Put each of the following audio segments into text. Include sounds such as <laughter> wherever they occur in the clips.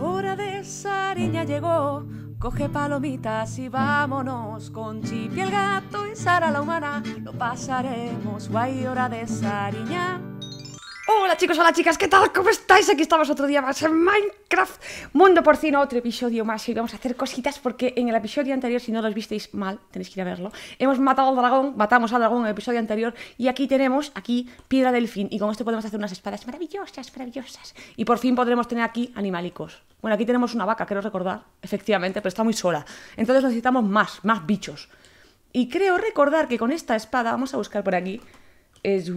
Hora de Sariña llegó, coge palomitas y vámonos. Con Chipi el gato y Sara la humana, lo pasaremos guay. Hora de Sariña. Hola chicos, hola chicas, ¿qué tal? ¿Cómo estáis? Aquí estamos otro día más en Minecraft Mundo Porcino, otro episodio más. Y vamos a hacer cositas porque en el episodio anterior, si no los visteis mal, tenéis que ir a verlo. Hemos matado al dragón, matamos al dragón en el episodio anterior y aquí tenemos, aquí, piedra del fin. Y con esto podemos hacer unas espadas maravillosas, maravillosas. Y por fin podremos tener aquí animalicos. Bueno, aquí tenemos una vaca, creo recordar, efectivamente, pero está muy sola. Entonces necesitamos más, más bichos. Y creo recordar que con esta espada, vamos a buscar por aquí, es...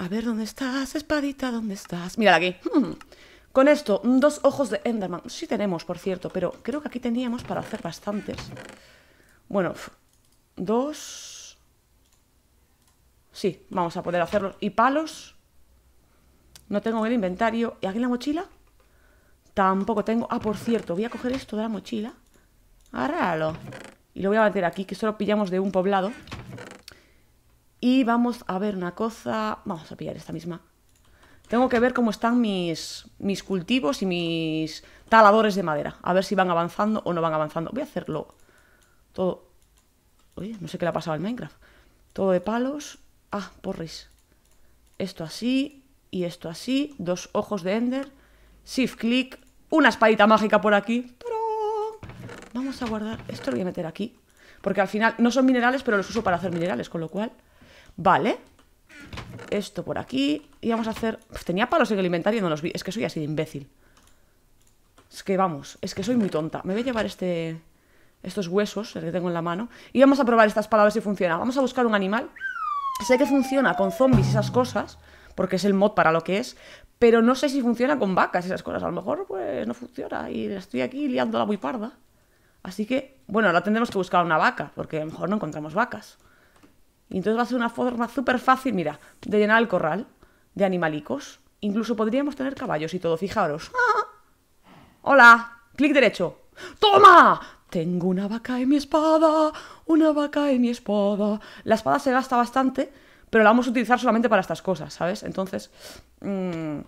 A ver, ¿dónde estás, espadita? ¿Dónde estás? Mírala aquí. <laughs> Con esto, dos ojos de Enderman. Sí tenemos, por cierto, pero creo que aquí teníamos para hacer bastantes. Bueno, dos... Sí, vamos a poder hacerlo. Y palos... No tengo el inventario. ¿Y aquí la mochila? Tampoco tengo. Ah, por cierto, voy a coger esto de la mochila. Agárralo. Y lo voy a meter aquí, que solo pillamos de un poblado. Y vamos a ver una cosa. Vamos a pillar esta misma. Tengo que ver cómo están mis, mis cultivos y mis taladores de madera. A ver si van avanzando o no van avanzando. Voy a hacerlo todo. Oye, no sé qué le ha pasado al Minecraft. Todo de palos. Ah, porris. Esto así y esto así. Dos ojos de Ender. Shift click. Una espadita mágica por aquí. Vamos a guardar. Esto lo voy a meter aquí. Porque al final no son minerales, pero los uso para hacer minerales. Con lo cual Vale. Esto por aquí. Y vamos a hacer... Pues, tenía palos en el inventario y no los vi. Es que soy así de imbécil. Es que vamos, es que soy muy tonta. Me voy a llevar este... Estos huesos, el que tengo en la mano. Y vamos a probar estas palabras si funciona. Vamos a buscar un animal. Sé que funciona con zombies y esas cosas, porque es el mod para lo que es, pero no sé si funciona con vacas y esas cosas. A lo mejor, pues, no funciona y estoy aquí liándola muy parda. Así que, bueno, ahora tendremos que buscar una vaca, porque a lo mejor no encontramos vacas. Y entonces va a ser una forma súper fácil, mira, de llenar el corral de animalicos. Incluso podríamos tener caballos y todo, fijaros. ¡Ah! Hola, clic derecho. ¡Toma! Tengo una vaca en mi espada, una vaca en mi espada. La espada se gasta bastante, pero la vamos a utilizar solamente para estas cosas, ¿sabes? Entonces, mm,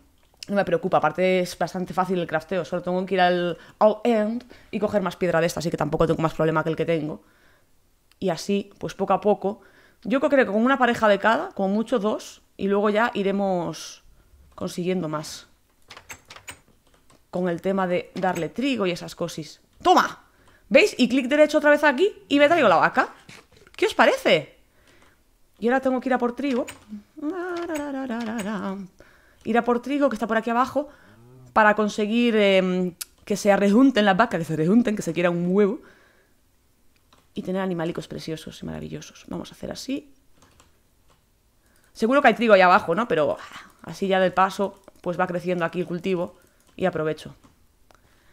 no me preocupa. Aparte, es bastante fácil el crafteo. Solo tengo que ir al out end y coger más piedra de esta, así que tampoco tengo más problema que el que tengo. Y así, pues poco a poco, yo creo que con una pareja de cada, con mucho dos, y luego ya iremos consiguiendo más. Con el tema de darle trigo y esas cosas. ¡Toma! ¿Veis? Y clic derecho otra vez aquí y me traigo la vaca. ¿Qué os parece? Y ahora tengo que ir a por trigo. Ir a por trigo, que está por aquí abajo, para conseguir em, que se rejunten las vacas, que se rejunten, que se quiera un huevo y tener animalicos preciosos y maravillosos. Vamos a hacer así. Seguro que hay trigo ahí abajo, ¿no? Pero ah, así ya de paso, pues va creciendo aquí el cultivo y aprovecho.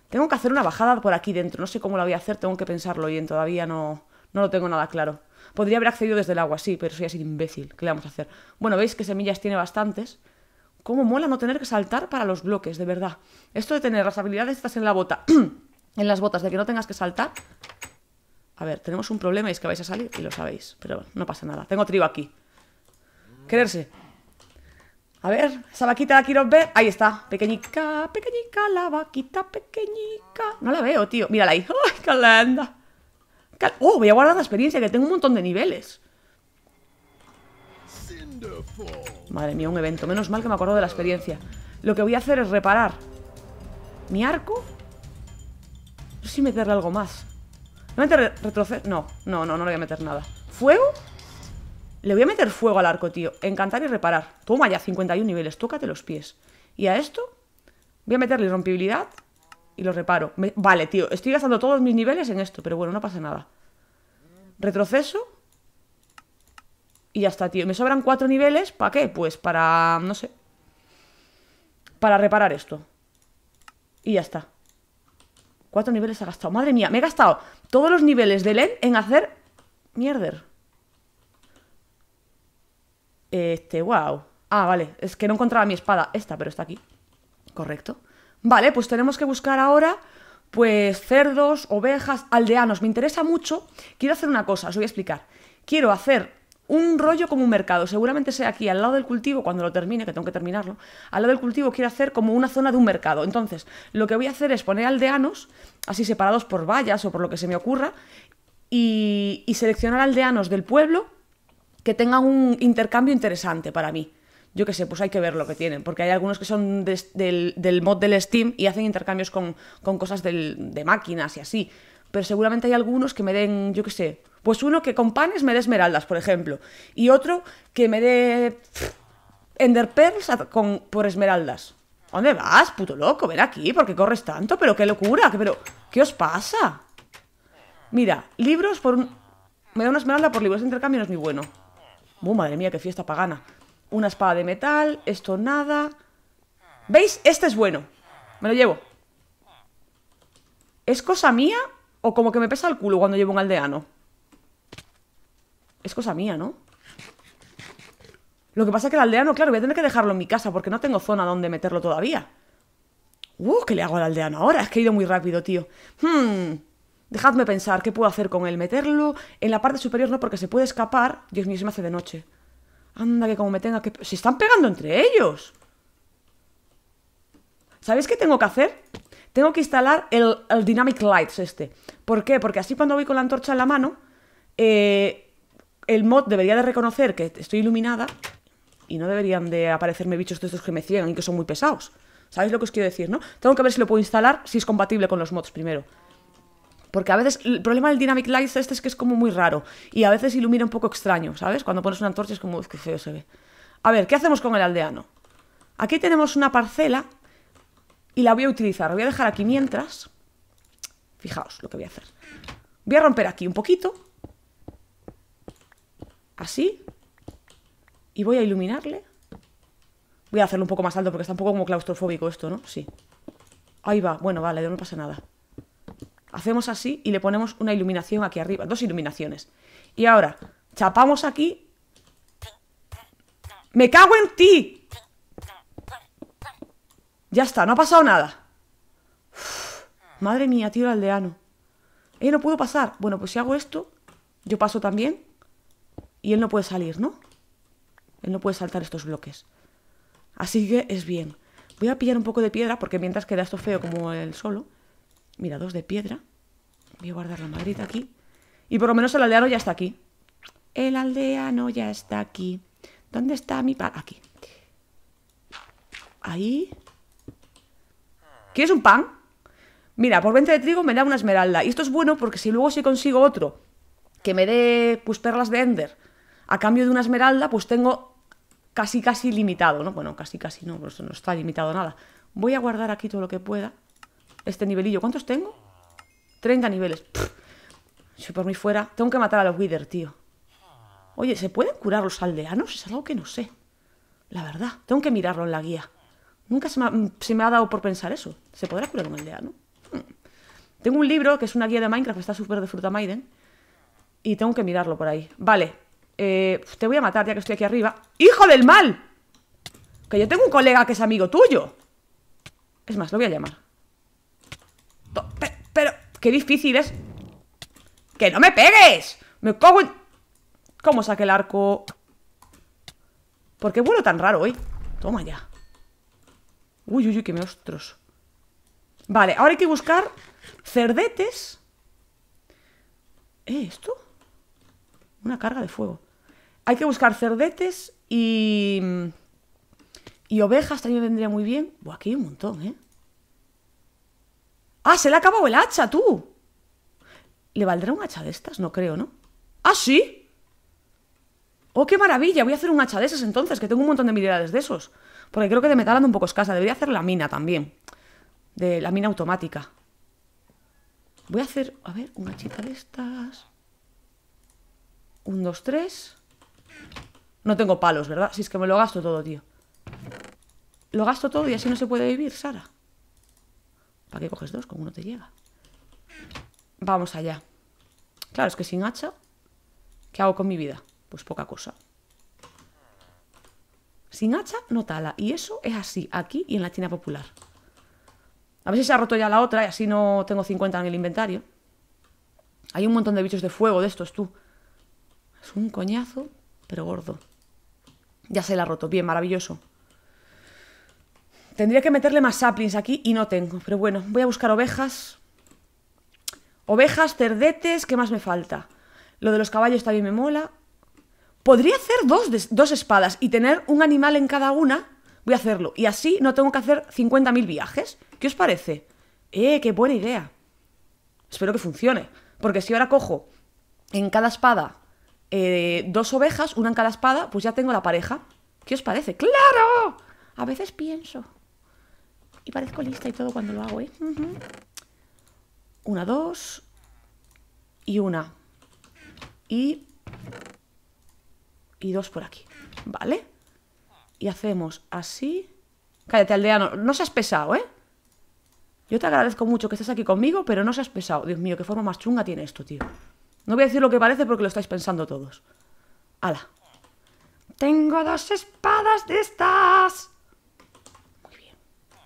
Tengo que hacer una bajada por aquí dentro. No sé cómo la voy a hacer, tengo que pensarlo bien. Todavía no, no lo tengo nada claro. Podría haber accedido desde el agua, sí, pero soy así imbécil. ¿Qué le vamos a hacer? Bueno, veis que semillas tiene bastantes. ¿Cómo mola no tener que saltar para los bloques, de verdad? Esto de tener las habilidades estas en la bota, <clears throat> en las botas, de que no tengas que saltar, a ver, tenemos un problema y es que vais a salir y lo sabéis. Pero no pasa nada. Tengo trigo aquí. Quererse. A ver, esa vaquita la quiero ver. Ahí está. Pequeñica, pequeñica, la vaquita pequeñica. No la veo, tío. Mírala ahí. <laughs> ¡Ay, qué ¡Oh, voy a guardar la experiencia, que tengo un montón de niveles! Madre mía, un evento. Menos mal que me acuerdo de la experiencia. Lo que voy a hacer es reparar mi arco. No sé si meterle algo más. No, no, no, no le voy a meter nada. ¿Fuego? Le voy a meter fuego al arco, tío. Encantar y reparar. Toma ya, 51 niveles. Tócate los pies. Y a esto voy a meterle rompibilidad y lo reparo. Vale, tío. Estoy gastando todos mis niveles en esto, pero bueno, no pasa nada. Retroceso. Y ya está, tío. Me sobran cuatro niveles. ¿Para qué? Pues para... no sé. Para reparar esto. Y ya está. Cuatro niveles ha gastado. Madre mía, me he gastado todos los niveles de Len en hacer mierder. Este, wow. Ah, vale, es que no encontraba mi espada. Esta, pero está aquí. Correcto. Vale, pues tenemos que buscar ahora, pues, cerdos, ovejas, aldeanos. Me interesa mucho. Quiero hacer una cosa, os voy a explicar. Quiero hacer un rollo como un mercado. Seguramente sea aquí, al lado del cultivo, cuando lo termine, que tengo que terminarlo, al lado del cultivo quiero hacer como una zona de un mercado. Entonces, lo que voy a hacer es poner aldeanos, así separados por vallas o por lo que se me ocurra, y, seleccionar aldeanos del pueblo que tengan un intercambio interesante para mí. Yo qué sé, pues hay que ver lo que tienen, porque hay algunos que son del, mod del Steam y hacen intercambios con, cosas de máquinas y así. Pero seguramente hay algunos que me den, yo qué sé, pues uno que con panes me dé esmeraldas, por ejemplo, y otro que me dé ender pearls con, por esmeraldas. ¿Dónde vas, puto loco? Ven aquí, porque corres tanto? Pero qué locura, pero ¿qué os pasa? Mira, libros por Me da una esmeralda por libros de intercambio, no es muy bueno. ¡Uh, madre mía, qué fiesta pagana. Una espada de metal, esto nada. ¿Veis? Este es bueno. Me lo llevo. ¿Es cosa mía o como que me pesa el culo cuando llevo un aldeano? Es cosa mía, ¿no? Lo que pasa es que el aldeano, claro, voy a tener que dejarlo en mi casa porque no tengo zona donde meterlo todavía. Uh, ¿qué le hago al aldeano ahora? Es que he ido muy rápido, tío. Hmm. Dejadme pensar, ¿qué puedo hacer con él? Meterlo en la parte superior no, porque se puede escapar. Dios mío, se me hace de noche. Anda, que como me tenga que... ¡Se están pegando entre ellos! ¿Sabéis qué tengo que hacer? Tengo que instalar el, el Dynamic Lights este. ¿Por qué? Porque así cuando voy con la antorcha en la mano, eh, el mod debería de reconocer que estoy iluminada y no deberían de aparecerme bichos de estos que me ciegan y que son muy pesados. ¿Sabéis lo que os quiero decir, no? Tengo que ver si lo puedo instalar, si es compatible con los mods primero. Porque a veces el problema del Dynamic Lights este es que es como muy raro y a veces ilumina un poco extraño, ¿sabes? Cuando pones una antorcha es como, que se ve. A ver, ¿qué hacemos con el aldeano? Aquí tenemos una parcela y la voy a utilizar. La voy a dejar aquí mientras. Fijaos lo que voy a hacer. Voy a romper aquí un poquito así, y voy a iluminarle. Voy a hacerlo un poco más alto porque está un poco como claustrofóbico esto, ¿no? Sí. Ahí va, bueno, vale, no pasa nada. Hacemos así y le ponemos una iluminación aquí arriba, dos iluminaciones. Y ahora, chapamos aquí. ¡Me cago en ti! Ya está, no ha pasado nada. madre mía, tío, aldeano. Eh, no puedo pasar. Bueno, pues si hago esto, yo paso también y él no puede salir, ¿no? Él no puede saltar estos bloques. Así que es bien. Voy a pillar un poco de piedra porque mientras queda esto feo como el solo. Mira, dos de piedra. Voy a guardar la madrita aquí. Y por lo menos el aldeano ya está aquí. El aldeano ya está aquí. ¿Dónde está mi pan? Aquí. Ahí. ¿Quieres un pan? Mira, por 20 de trigo me da una esmeralda. Y esto es bueno porque si luego si consigo otro que me dé pues perlas de ender a cambio de una esmeralda, pues tengo casi casi limitado, ¿no? Bueno, casi casi no, eso pues no está limitado nada. Voy a guardar aquí todo lo que pueda. Este nivelillo, ¿cuántos tengo? 30 niveles. si por mí fuera, tengo que matar a los Wither, tío. Oye, ¿se pueden curar los aldeanos? Es algo que no sé. La verdad, tengo que mirarlo en la guía. Nunca se me ha, mm, dado por pensar eso. ¿Se podrá curar un aldeano? Hmm. Tengo un libro que es una guía de Minecraft, está súper de Fruta Maiden. Y tengo que mirarlo por ahí. Vale, eh, te voy a matar ya que estoy aquí arriba. ¡Hijo del mal! Que yo tengo un colega que es amigo tuyo. Es más, lo voy a llamar. Pero, qué difícil es. ¡Que no me pegues! Me cago ¿Cómo saqué el arco? ¿Por qué vuelo tan raro hoy? Toma ya. Uy, uy, uy, que me Vale, ahora hay que buscar cerdetes. ¿Eh, esto? Una carga de fuego. Hay que buscar cerdetes y. Y ovejas también vendría muy bien. Buah, aquí hay un montón, ¿eh? ¡Ah, se le ha acabado el hacha, tú! ¿Le valdrá un hacha de estas? No creo, ¿no? ¡Ah, sí! ¡Oh, qué maravilla! Voy a hacer un hacha de esas entonces, que tengo un montón de minerales de esos. Porque creo que de metal ando un poco escasa. Debería hacer la mina también. De la mina automática. Voy a hacer, a ver, una hachita de estas. Un, dos, tres. No tengo palos, ¿verdad? Si es que me lo gasto todo, tío Lo gasto todo y así no se puede vivir, Sara ¿Para qué coges dos? Con uno te llega Vamos allá Claro, es que sin hacha ¿Qué hago con mi vida? Pues poca cosa Sin hacha, no tala Y eso es así, aquí y en la China popular A ver si se ha roto ya la otra Y así no tengo 50 en el inventario Hay un montón de bichos de fuego de estos, tú Es un coñazo, pero gordo ya se la ha roto. Bien, maravilloso. Tendría que meterle más saplings aquí y no tengo. Pero bueno, voy a buscar ovejas. Ovejas, cerdetes, ¿qué más me falta? Lo de los caballos también me mola. Podría hacer dos, dos espadas y tener un animal en cada una. Voy a hacerlo. Y así no tengo que hacer 50.000 viajes. ¿Qué os parece? ¡Eh, qué buena idea! Espero que funcione. Porque si ahora cojo en cada espada eh, dos ovejas, una en cada espada, pues ya tengo la pareja. ¿Qué os parece? ¡Claro! A veces pienso. Y parezco lista y todo cuando lo hago, ¿eh? Una, dos. Y una. Y... Y dos por aquí. ¿Vale? Y hacemos así. Cállate, aldeano. No seas pesado, ¿eh? Yo te agradezco mucho que estés aquí conmigo, pero no seas pesado. Dios mío, qué forma más chunga tiene esto, tío. No voy a decir lo que parece porque lo estáis pensando todos. ¡Hala! ¡Tengo dos espadas de estas! Muy bien.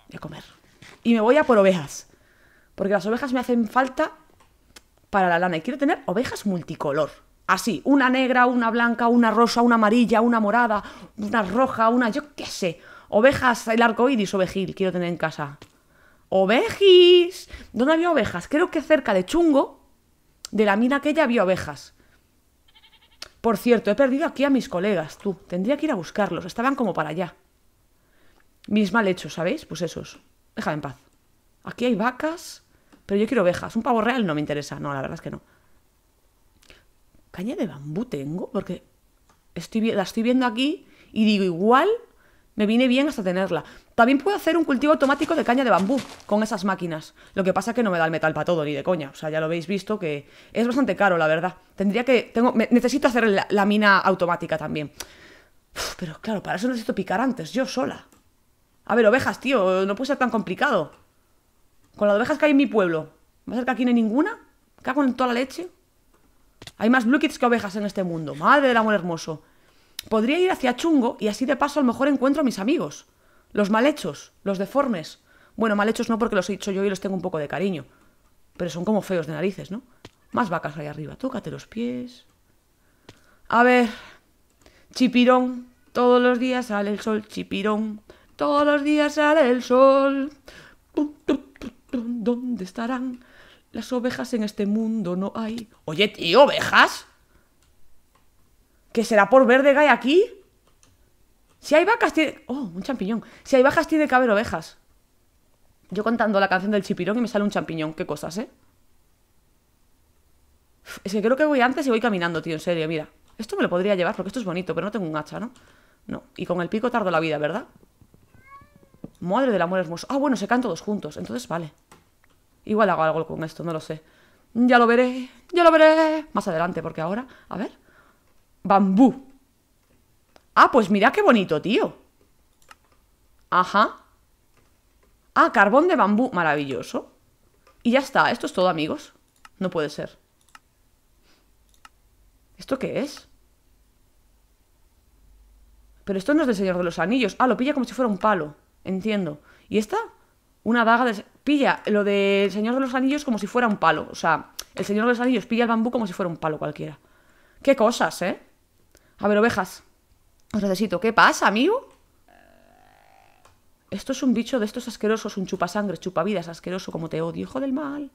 Voy a comer. Y me voy a por ovejas. Porque las ovejas me hacen falta para la lana. Y quiero tener ovejas multicolor. Así, una negra, una blanca, una rosa, una amarilla, una morada, una roja, una... Yo qué sé. Ovejas, el arco iris ovejil quiero tener en casa. ¡Ovejis! ¿Dónde había ovejas? Creo que cerca de Chungo de la mina aquella había ovejas. Por cierto, he perdido aquí a mis colegas, tú. Tendría que ir a buscarlos. Estaban como para allá. Mis mal hechos, ¿sabéis? Pues esos. Déjame en paz. Aquí hay vacas, pero yo quiero ovejas. Un pavo real no me interesa. No, la verdad es que no. ¿Caña de bambú tengo? Porque estoy, la estoy viendo aquí y digo, igual me viene bien hasta tenerla. También puedo hacer un cultivo automático de caña de bambú con esas máquinas. Lo que pasa es que no me da el metal para todo, ni de coña. O sea, ya lo habéis visto que es bastante caro, la verdad. Tendría que... Tengo, necesito hacer la, mina automática también. pero claro, para eso necesito picar antes, yo sola. A ver, ovejas, tío, no puede ser tan complicado. Con las ovejas que hay en mi pueblo. ¿Va a ser que aquí no hay ninguna? ¿Cago en toda la leche? Hay más blue que ovejas en este mundo. Madre del amor hermoso. Podría ir hacia Chungo y así de paso a lo mejor encuentro a mis amigos. Los malhechos, los deformes. Bueno, malhechos no porque los he hecho yo y los tengo un poco de cariño. Pero son como feos de narices, ¿no? Más vacas ahí arriba. Tócate los pies. A ver. Chipirón. Todos los días sale el sol. Chipirón. Todos los días sale el sol. ¿Dónde estarán? Las ovejas en este mundo no hay. Oye, tío, ovejas. ¿Que será por verde gay aquí? Si hay vacas tiene... Oh, un champiñón. Si hay vacas tiene que haber ovejas. Yo contando la canción del chipirón y me sale un champiñón. Qué cosas, ¿eh? Es que creo que voy antes y voy caminando, tío, en serio, mira. Esto me lo podría llevar porque esto es bonito, pero no tengo un hacha, ¿no? No, y con el pico tardo la vida, ¿verdad? Madre del amor hermoso. Ah, bueno, se caen todos juntos, entonces vale. Igual hago algo con esto, no lo sé. Ya lo veré, ya lo veré. Más adelante, porque ahora... A ver. Bambú. Ah, pues mira qué bonito, tío. Ajá. Ah, carbón de bambú. Maravilloso. Y ya está. Esto es todo, amigos. No puede ser. ¿Esto qué es? Pero esto no es del Señor de los Anillos. Ah, lo pilla como si fuera un palo. Entiendo. ¿Y esta? Una daga de... Pilla lo del Señor de los Anillos como si fuera un palo. O sea, el Señor de los Anillos pilla el bambú como si fuera un palo cualquiera. Qué cosas, ¿eh? A ver, ovejas. Os necesito. ¿Qué pasa, amigo? Esto es un bicho de estos asquerosos, un chupasangre, chupavidas, asqueroso, como te odio, hijo del mal.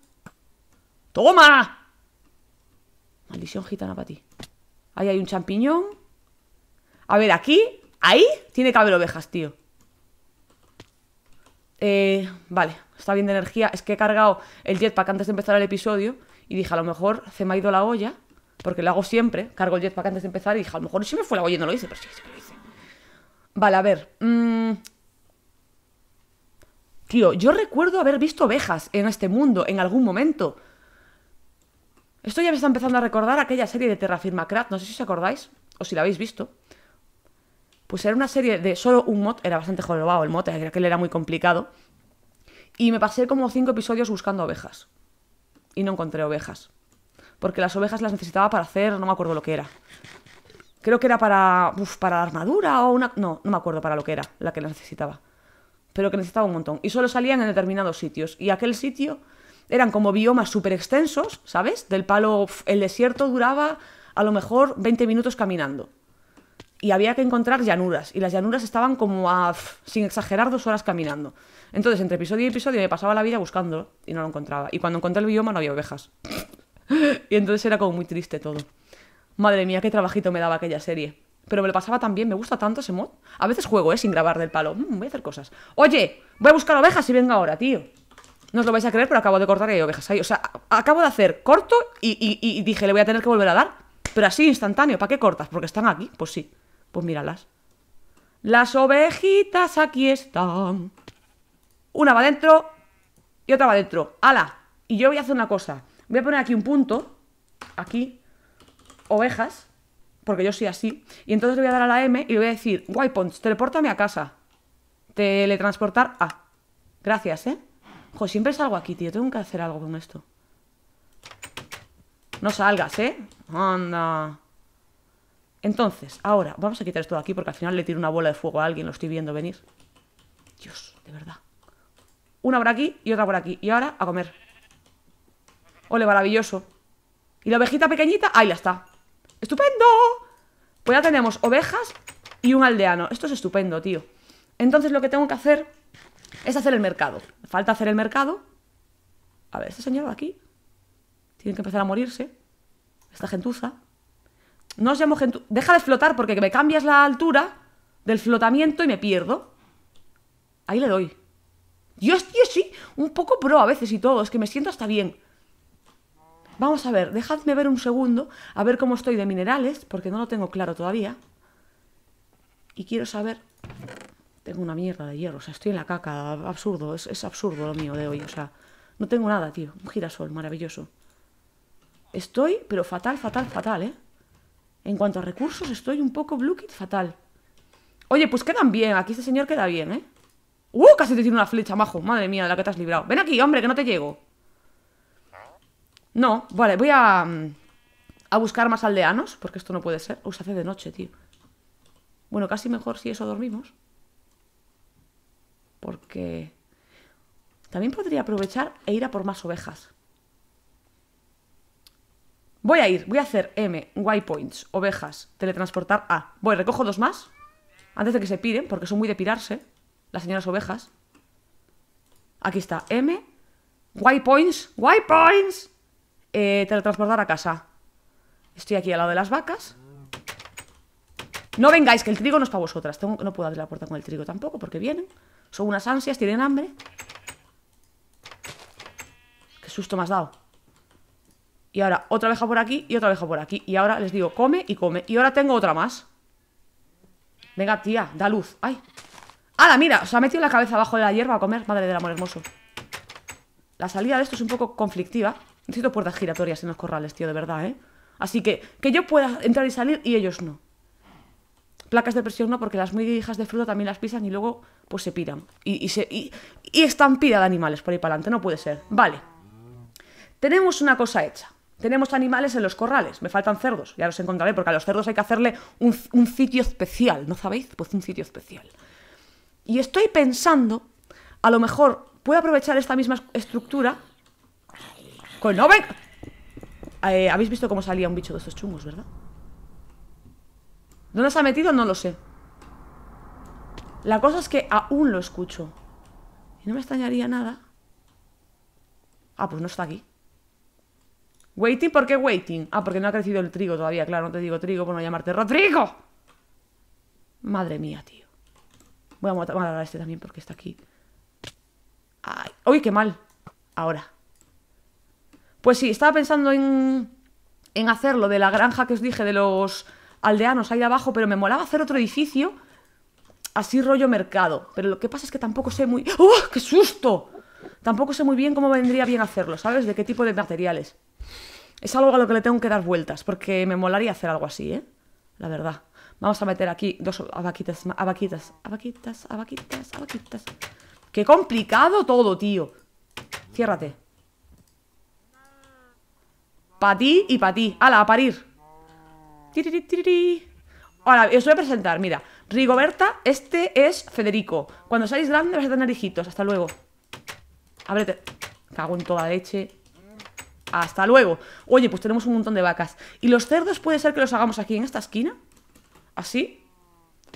¡Toma! Maldición gitana para ti. Ahí hay un champiñón. A ver, aquí, ahí, tiene que haber ovejas, tío. Eh, vale, está bien de energía. Es que he cargado el jetpack antes de empezar el episodio y dije, a lo mejor se me ha ido la olla porque lo hago siempre, cargo el jetpack antes de empezar y dije, a lo mejor si me fue la yo no lo hice, pero sí, sí lo hice. Vale, a ver. Mm, tío, yo recuerdo haber visto ovejas en este mundo en algún momento. Esto ya me está empezando a recordar aquella serie de Firma Craft, no sé si os acordáis, o si la habéis visto. Pues era una serie de solo un mod, era bastante jorobado el mod, era eh, que era muy complicado. Y me pasé como cinco episodios buscando ovejas. Y no encontré ovejas porque las ovejas las necesitaba para hacer, no me acuerdo lo que era. Creo que era para, uf, para la armadura o una... No, no me acuerdo para lo que era la que las necesitaba. Pero que necesitaba un montón. Y solo salían en determinados sitios. Y aquel sitio eran como biomas súper extensos, ¿sabes? Del palo, el desierto duraba a lo mejor 20 minutos caminando. Y había que encontrar llanuras. Y las llanuras estaban como a, sin exagerar, dos horas caminando. Entonces, entre episodio y episodio me pasaba la vida buscando y no lo encontraba. Y cuando encontré el bioma no había ovejas. <laughs> y entonces era como muy triste todo. Madre mía, qué trabajito me daba aquella serie. Pero me lo pasaba tan bien, me gusta tanto ese mod. A veces juego, ¿eh? Sin grabar del palo. Mm, voy a hacer cosas. Oye, voy a buscar ovejas y venga ahora, tío. No os lo vais a creer, pero acabo de cortar que hay ovejas ahí. O sea, acabo de hacer corto y, dije, le voy a tener que volver a dar. Pero así, instantáneo. ¿Para qué cortas? Porque están aquí. Pues sí. Pues míralas. Las ovejitas aquí están. Una va adentro y otra va dentro. ¡Hala! Y yo voy a hacer una cosa. Voy a poner aquí un punto, aquí, ovejas, porque yo soy así. Y entonces le voy a dar a la M y le voy a decir, guay, te teleportame a casa. Teletransportar a. Gracias, ¿eh? Joder, siempre salgo aquí, tío. Tengo que hacer algo con esto. No salgas, ¿eh? Anda. Entonces, ahora, vamos a quitar esto de aquí porque al final le tiro una bola de fuego a alguien, lo estoy viendo venir. Dios, de verdad. Una por aquí y otra por aquí. Y ahora, a comer. Ole, maravilloso ¿Y la ovejita pequeñita? Ahí la está ¡Estupendo! Pues ya tenemos ovejas y un aldeano Esto es estupendo, tío Entonces lo que tengo que hacer es hacer el mercado Falta hacer el mercado A ver, este señor de aquí Tiene que empezar a morirse Esta gentuza No os llamo gentuza Deja de flotar porque me cambias la altura del flotamiento y me pierdo Ahí le doy yo estoy sí, un poco pro a veces y todo, es que me siento hasta bien. Vamos a ver, dejadme ver un segundo, a ver cómo estoy de minerales, porque no lo tengo claro todavía. Y quiero saber... Tengo una mierda de hierro, o sea, estoy en la caca, absurdo, es, absurdo lo mío de hoy, o sea, no tengo nada, tío. Un girasol, maravilloso. Estoy, pero fatal, fatal, fatal, ¿eh? En cuanto a recursos, estoy un poco blukit fatal. Oye, pues quedan bien, aquí este señor queda bien, ¿eh? ¡Uh! Casi te tiene una flecha, majo. Madre mía, la que te has librado. Ven aquí, hombre, que no te llego. No, vale, voy a, mm, a buscar más aldeanos, porque esto no puede ser. Uy, se hace de noche, tío. Bueno, casi mejor si eso dormimos. Porque... También podría aprovechar e ir a por más ovejas. Voy a ir, voy a hacer M, points, ovejas, teletransportar A. Voy, recojo dos más. Antes de que se piren, porque son muy de pirarse. Las señoras ovejas. Aquí está, M, points, waypoints, points eh, teletransportar a casa. Estoy aquí al lado de las vacas. No vengáis, que el trigo no es para vosotras. Tengo, no puedo abrir la puerta con el trigo tampoco, porque vienen. Son unas ansias, tienen hambre. Qué susto me has dado. Y ahora otra abeja por aquí y otra abeja por aquí. Y ahora les digo, come y come. Y ahora tengo otra más. Venga, tía, da luz. ¡Ay! ¡Hala, mira! Se ha metido la cabeza abajo de la hierba a comer. Madre del amor hermoso. La salida de esto es un poco conflictiva. Necesito puertas giratorias en los corrales, tío, de verdad, ¿eh? Así que que yo pueda entrar y salir y ellos no. Placas de presión no, porque las muy hijas de fruta también las pisan y luego pues se piran. Y, y, se, estampida de animales por ahí para adelante, no puede ser. Vale. Tenemos una cosa hecha. Tenemos animales en los corrales, me faltan cerdos, ya los encontraré, porque a los cerdos hay que hacerle un, un sitio especial, ¿no sabéis? Pues un sitio especial. Y estoy pensando, a lo mejor puedo aprovechar esta misma estructura con no eh, Habéis visto cómo salía un bicho de estos chungos, ¿verdad? ¿Dónde se ha metido? No lo sé. La cosa es que aún lo escucho. Y no me extrañaría nada. Ah, pues no está aquí. Waiting, ¿por qué waiting? Ah, porque no ha crecido el trigo todavía, claro, no te digo trigo por no llamarte Rodrigo. Madre mía, tío. Voy a matar a este también porque está aquí. Ay, uy, qué mal. Ahora. Pues sí, estaba pensando en, en de la granja que os dije de los aldeanos ahí abajo, pero me molaba hacer otro edificio así rollo mercado. Pero lo que pasa es que tampoco sé muy... ¡Oh, qué susto! Tampoco sé muy bien cómo vendría bien hacerlo, ¿sabes? De qué tipo de materiales. Es algo a lo que le tengo que dar vueltas, porque me molaría hacer algo así, ¿eh? La verdad. Vamos a meter aquí dos abaquitas, abaquitas, abaquitas, abaquitas, abaquitas. ¡Qué complicado todo, tío! Ciérrate. Para ti y para ti. ¡Hala, a parir! Ahora, os voy a presentar, mira. Rigoberta, este es Federico. Cuando seáis grande vas a tener hijitos. Hasta luego. Ábrete. Cago en toda leche. Hasta luego. Oye, pues tenemos un montón de vacas. ¿Y los cerdos puede ser que los hagamos aquí en esta esquina? Así.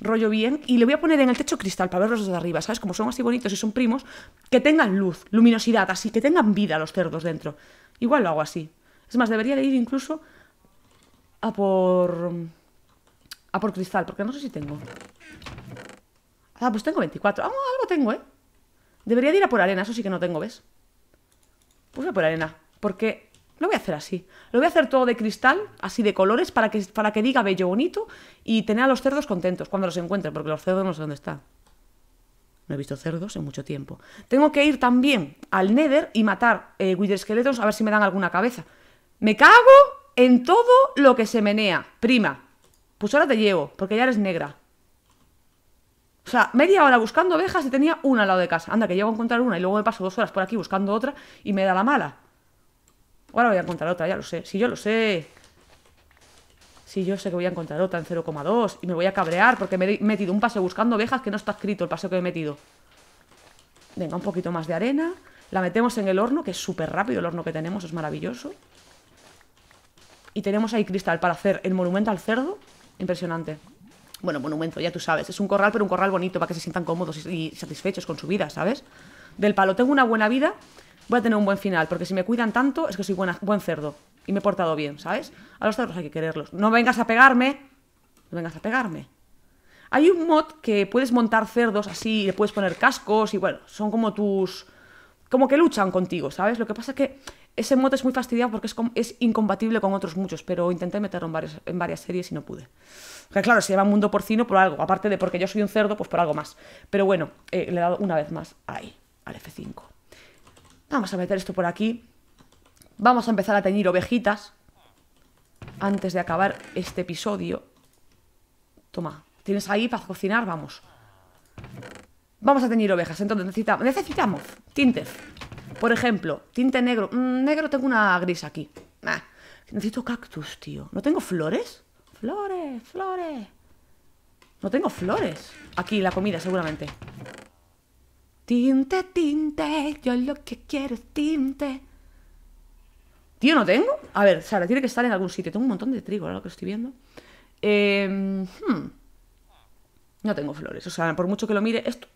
Rollo bien. Y le voy a poner en el techo cristal para verlos desde arriba, ¿sabes? Como son así bonitos y son primos. Que tengan luz, luminosidad, así. Que tengan vida los cerdos dentro. Igual lo hago así. Es más, debería de ir incluso a por... A por cristal, porque no sé si tengo. Ah, pues tengo 24. Ah, algo tengo, ¿eh? Debería de ir a por arena, eso sí que no tengo, ¿ves? Pues a por arena, porque lo voy a hacer así. Lo voy a hacer todo de cristal, así de colores, para que, para que diga bello bonito y tener a los cerdos contentos cuando los encuentre, porque los cerdos no sé dónde están. No he visto cerdos en mucho tiempo. Tengo que ir también al Nether y matar eh, Wither Skeletons a ver si me dan alguna cabeza. Me cago en todo lo que se menea. Prima, pues ahora te llevo, porque ya eres negra. O sea, media hora buscando ovejas y tenía una al lado de casa. Anda, que llego a encontrar una y luego me paso dos horas por aquí buscando otra y me da la mala. Ahora voy a encontrar otra, ya lo sé. Si yo lo sé. Si yo sé que voy a encontrar otra en 0,2 y me voy a cabrear porque me he metido un pase buscando ovejas que no está escrito el pase que he metido. Venga, un poquito más de arena. La metemos en el horno, que es súper rápido el horno que tenemos, es maravilloso y tenemos ahí cristal para hacer el monumento al cerdo. Impresionante. Bueno, monumento, ya tú sabes. Es un corral, pero un corral bonito para que se sientan cómodos y satisfechos con su vida, ¿sabes? Del palo, tengo una buena vida, voy a tener un buen final, porque si me cuidan tanto es que soy buen cerdo y me he portado bien, ¿sabes? A los cerdos hay que quererlos. No vengas a pegarme, no vengas a pegarme. Hay un mod que puedes montar cerdos así, le puedes poner cascos y bueno, son como tus... como que luchan contigo, ¿sabes? Lo que pasa es que ese mote es muy fastidiado porque es, incompatible con otros muchos, pero intenté meterlo en varias, series y no pude. claro, se llama Mundo Porcino por algo, aparte de porque yo soy un cerdo, pues por algo más. Pero bueno, eh, le he dado una vez más ahí, al F5. Vamos a meter esto por aquí. Vamos a empezar a teñir ovejitas antes de acabar este episodio. Toma, tienes ahí para cocinar, vamos. Vamos a teñir ovejas, entonces necesitamos, necesitamos tintes. Por ejemplo, tinte negro. Mm, negro tengo una gris aquí. necesito cactus, tío. ¿No tengo flores? Flores, flores. No tengo flores. Aquí, la comida, seguramente. Tinte, tinte. Yo lo que quiero es tinte. Tío, ¿no tengo? A ver, Sara, tiene que estar en algún sitio. Tengo un montón de trigo, ahora lo que estoy viendo. Em, hmm. No tengo flores. O sea, por mucho que lo mire, esto,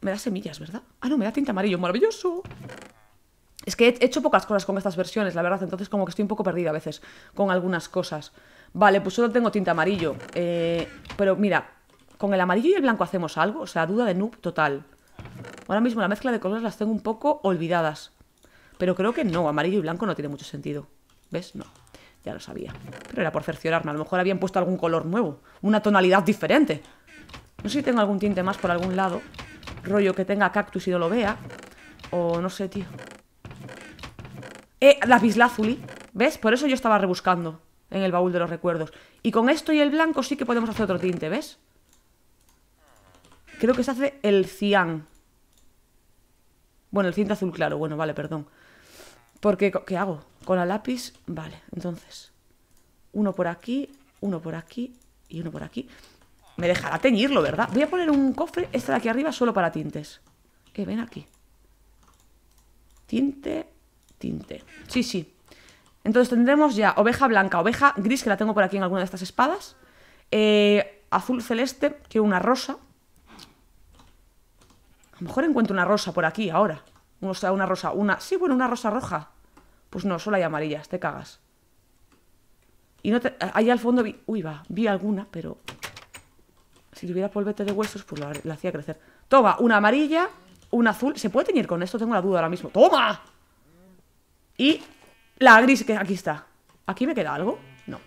me da semillas, ¿verdad? Ah, no, me da tinta amarillo. ¡Maravilloso! Es que he hecho pocas cosas con estas versiones, la verdad. Entonces como que estoy un poco perdida a veces con algunas cosas. Vale, pues solo tengo tinta amarillo. Eh, pero mira, con el amarillo y el blanco hacemos algo. O sea, duda de noob total. Ahora mismo la mezcla de colores las tengo un poco olvidadas. Pero creo que no, amarillo y blanco no tiene mucho sentido. ¿Ves? No, ya lo sabía. Pero era por cerciorarme, a lo mejor habían puesto algún color nuevo, una tonalidad diferente. No sé si tengo algún tinte más por algún lado. Rollo que tenga cactus y no lo vea. O no sé, tío. Eh, lapislázuli. ¿Ves? Por eso yo estaba rebuscando en el baúl de los recuerdos. Y con esto y el blanco sí que podemos hacer otro tinte, ¿ves? Creo que se hace el cian. Bueno, el tinte azul claro. Bueno, vale, perdón. Porque, ¿qué hago? Con la lápiz, vale, entonces. Uno por aquí, uno por aquí y uno por aquí. Me dejará teñirlo, ¿verdad? Voy a poner un cofre, este de aquí arriba, solo para tintes. Que ven aquí. Tinte, tinte. Sí, sí. Entonces tendremos ya oveja blanca, oveja gris, que la tengo por aquí en alguna de estas espadas. Eh, azul celeste, que una rosa. A lo mejor encuentro una rosa por aquí ahora. O sea, una rosa, una... Sí, bueno, una rosa roja. Pues no, solo hay amarillas, te cagas. Y no te... Allá al fondo vi... Uy, va, vi alguna, pero... Si tuviera polvete de huesos, pues lo, hacía crecer. Toma, una amarilla, una azul. ¿Se puede teñir con esto? Tengo la duda ahora mismo. ¡Toma! Y la gris, que aquí está. ¿Aquí me queda algo? No.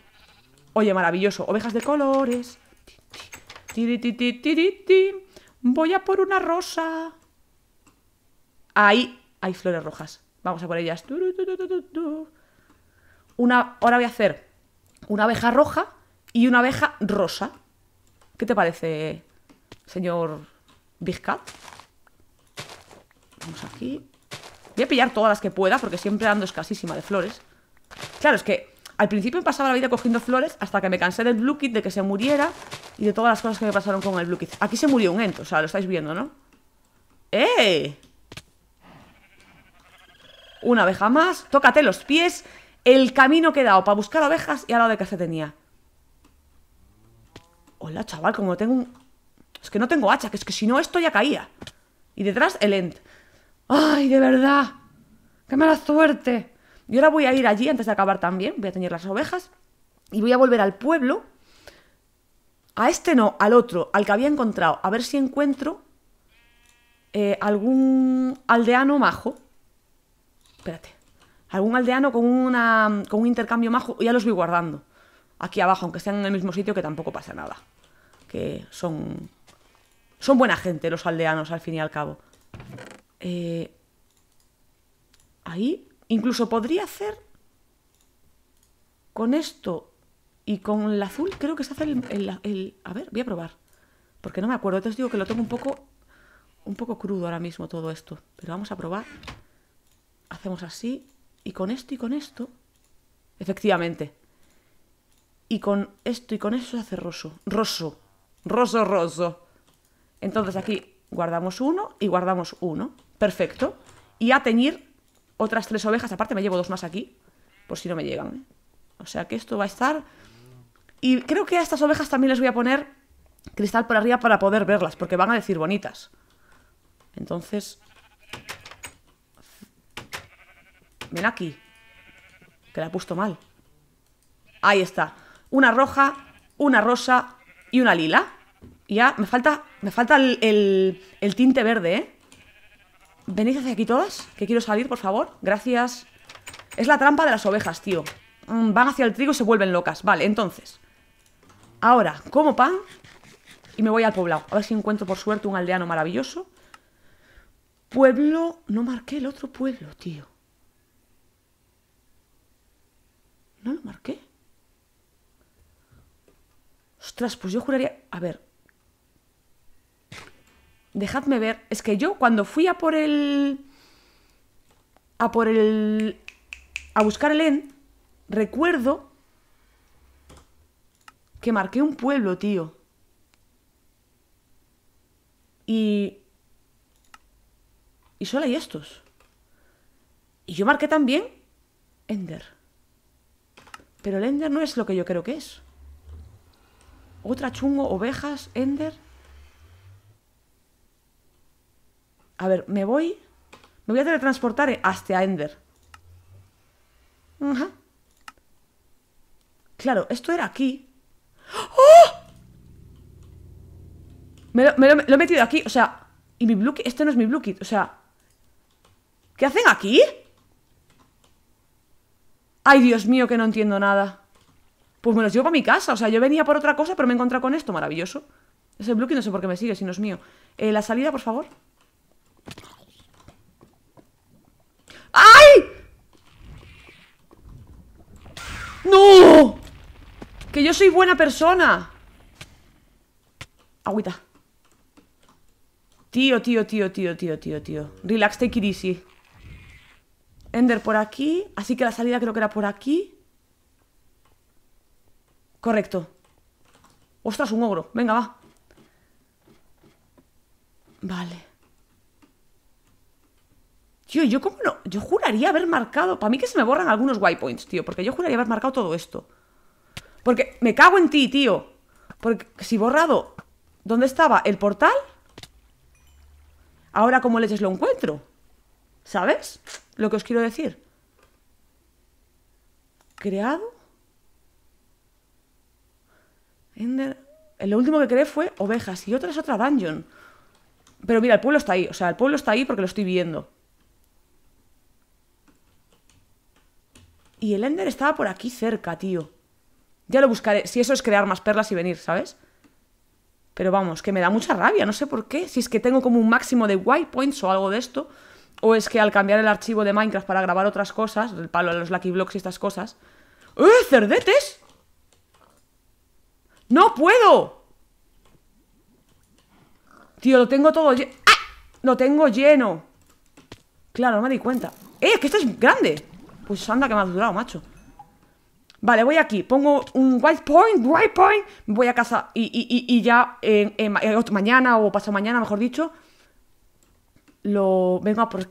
Oye, maravilloso. Ovejas de colores. Voy a por una rosa. Ahí hay flores rojas. Vamos a por ellas. Una, ahora voy a hacer una abeja roja y una abeja rosa. ¿Qué te parece, señor Big Vamos aquí. Voy a pillar todas las que pueda porque siempre ando escasísima de flores. Claro, es que al principio me pasaba la vida cogiendo flores hasta que me cansé del Blue Kit, de que se muriera y de todas las cosas que me pasaron con el Blue Aquí se murió un ento, o sea, lo estáis viendo, ¿no? ¡Eh! Una abeja más. Tócate los pies. El camino que he dado para buscar ovejas y a lado de se tenía. Hola, chaval, como tengo un... Es que no tengo hacha, que es que si no esto ya caía. Y detrás el Ent. ¡Ay, de verdad! ¡Qué mala suerte! Y ahora voy a ir allí antes de acabar también. Voy a teñir las ovejas. Y voy a volver al pueblo. A este no, al otro, al que había encontrado. A ver si encuentro eh, algún aldeano majo. Espérate. Algún aldeano con, una, con un intercambio majo. Ya los voy guardando aquí abajo, aunque estén en el mismo sitio, que tampoco pasa nada. Que son... Son buena gente los aldeanos, al fin y al cabo. Eh, ahí incluso podría hacer con esto y con el azul, creo que se hace el, A ver, voy a probar. Porque no me acuerdo, entonces digo que lo tengo un poco... Un poco crudo ahora mismo todo esto. Pero vamos a probar. Hacemos así. Y con esto y con esto... Efectivamente y con esto y con eso se hace roso. Roso. Roso, roso. Entonces aquí guardamos uno y guardamos uno. Perfecto. Y a teñir otras tres ovejas. Aparte me llevo dos más aquí, por si no me llegan. ¿eh? O sea que esto va a estar... Y creo que a estas ovejas también les voy a poner cristal por arriba para poder verlas, porque van a decir bonitas. Entonces... Ven aquí. Que la he puesto mal. Ahí está una roja, una rosa y una lila. Ya, me falta, me falta el, tinte verde, ¿eh? Venid hacia aquí todas, que quiero salir, por favor. Gracias. Es la trampa de las ovejas, tío. Mm, van hacia el trigo y se vuelven locas. Vale, entonces. Ahora, como pan y me voy al poblado. A ver si encuentro por suerte un aldeano maravilloso. Pueblo... No marqué el otro pueblo, tío. ¿No lo marqué? Ostras, pues yo juraría. A ver. Dejadme ver. Es que yo cuando fui a por el. A por el. A buscar el end. Recuerdo. Que marqué un pueblo, tío. Y. Y solo hay estos. Y yo marqué también Ender. Pero el Ender no es lo que yo creo que es. Otra chungo, ovejas, ender. A ver, me voy. Me voy a teletransportar hasta Ender. Ajá. Claro, esto era aquí. ¡Oh! Me, lo, he metido aquí, o sea. Y mi blue kit? Este no es mi blue kit, o sea. ¿Qué hacen aquí? Ay, Dios mío, que no entiendo nada pues me los llevo para mi casa. O sea, yo venía por otra cosa, pero me he encontrado con esto, maravilloso. Ese bloque no sé por qué me sigue, si no es mío. Eh, la salida, por favor. ¡Ay! ¡No! ¡Que yo soy buena persona! Agüita. Tío, tío, tío, tío, tío, tío, tío. Relax, take it easy. Ender por aquí. Así que la salida creo que era por aquí. Correcto. Ostras, un ogro. Venga, va. Vale. Tío, yo como no... Yo juraría haber marcado... Para mí que se me borran algunos waypoints, tío. Porque yo juraría haber marcado todo esto. Porque me cago en ti, tío. Porque si borrado... ¿Dónde estaba? ¿El portal? Ahora como leches lo encuentro. ¿Sabes? Lo que os quiero decir. Creado. Ender. Lo último que creé fue ovejas y otra es otra dungeon. Pero mira, el pueblo está ahí. O sea, el pueblo está ahí porque lo estoy viendo. Y el Ender estaba por aquí cerca, tío. Ya lo buscaré. Si eso es crear más perlas y venir, ¿sabes? Pero vamos, que me da mucha rabia. No sé por qué. Si es que tengo como un máximo de white points o algo de esto. O es que al cambiar el archivo de Minecraft para grabar otras cosas, el palo de los Lucky Blocks y estas cosas. ¡Eh, cerdetes! ¡No puedo! Tío, lo tengo todo lleno. ¡Ah! Lo tengo lleno. Claro, no me di cuenta. ¡Eh, es que esto es grande! Pues anda que me ha durado, macho. Vale, voy aquí, pongo un white point, white point, voy a casa y, ya eh, mañana o pasado mañana, mejor dicho, lo vengo a por,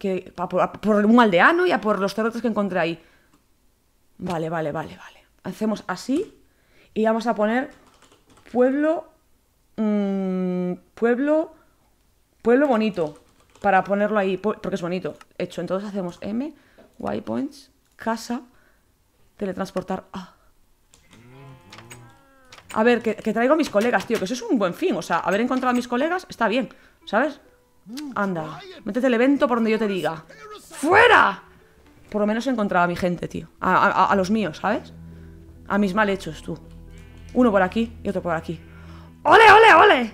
un aldeano y a por los cerdos que encontré ahí. Vale, vale, vale, vale. Hacemos así y vamos a poner pueblo, mm, pueblo, pueblo bonito, para ponerlo ahí, porque es bonito. Hecho, entonces hacemos M, points casa, teletransportar A. A ver, que, traigo a mis colegas, tío, que eso es un buen fin. O sea, haber encontrado a mis colegas está bien, ¿sabes? Anda, métete el evento por donde yo te diga. ¡Fuera! Por lo menos he encontrado a mi gente, tío. a, a los míos, ¿sabes? A mis mal hechos, tú. Uno por aquí y otro por aquí. ¡Ole, ole, ole!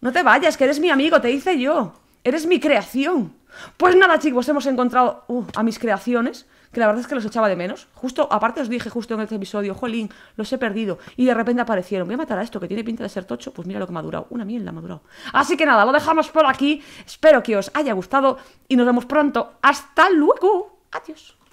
No te vayas, que eres mi amigo, te hice yo. Eres mi creación. Pues nada, chicos, hemos encontrado uh, a mis creaciones, que la verdad es que los echaba de menos. Justo, aparte os dije justo en este episodio, jolín, los he perdido. Y de repente aparecieron. Voy a matar a esto, que tiene pinta de ser tocho. Pues mira lo que me ha durado. Una mierda me ha durado. Así que nada, lo dejamos por aquí. Espero que os haya gustado y nos vemos pronto. ¡Hasta luego! Adiós.